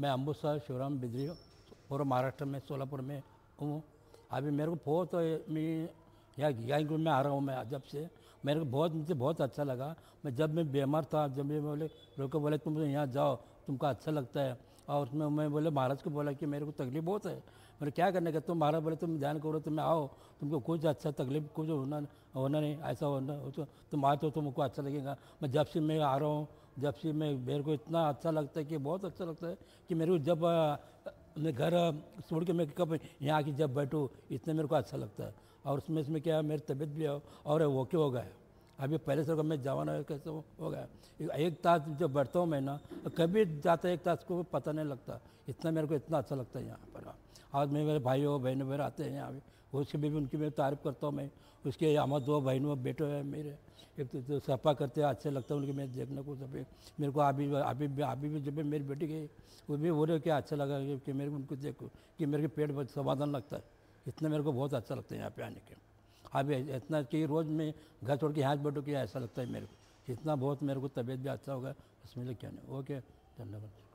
मैं अमृतसर शिवराम बिजरी पूरा महाराष्ट्र में सोलापुर में हूँ अभी मेरे को बहुत मैं यहाँ ज्ञान में आ रहा हूँ मैं जब से मेरे को बहुत मुझे बहुत अच्छा लगा मैं जब मैं बीमार था जब मैं बोले लोग बोले तुम तो यहाँ जाओ तुमको अच्छा लगता है और उसमें मैं बोले महाराज को बोला कि मेरे को तकलीफ बहुत है मेरे क्या करने का तुम महाराज बोले तुम ध्यान करो तुम आओ तुमको कुछ अच्छा तकलीफ कुछ होना होना नहीं ऐसा होना हो तो तुम आए तो तुमको अच्छा लगेगा मैं जब से मैं आ रहा हूँ जब से मैं मेरे को इतना अच्छा लगता है कि बहुत अच्छा लगता है कि मेरे को जब मैं घर छोड़ के मैं कब यहाँ आके जब बैठूँ इतने मेरे को अच्छा लगता है और उसमें इसमें क्या है मेरी तबीयत भी है और ओके हो गया अभी पहले से मैं जवान कैसे तो हो गया एक तास जब बैठता हूँ मैं ना कभी जाता एक तास को पता नहीं लगता इतना मेरे को इतना अच्छा लगता है यहाँ पर आज मेरे मेरे भाई हो बहन वगैरह आते हैं यहाँ पे उसके भी उनकी मैं तारीफ करता हूँ मैं उसके यहाँ दो बहन बेटे हैं मेरे एक तो, तो सफा करते हैं अच्छे लगता है उनके मैं देखने को सब मेरे को अभी अभी अभी भी जब मेरी बेटी गई वो भी बोले क्या अच्छा लगा कि मेरे को उनको देखो कि मेरे को पेट समाधान लगता है इतना मेरे को बहुत अच्छा लगता है यहाँ पे आने के अब इतना कई रोज़ में घर छोड़ के हाथ बैठो कि ऐसा लगता है मेरे को इतना बहुत मेरे को तबीयत भी अच्छा होगा उसमें लिए क्या नहीं ओके धन्यवाद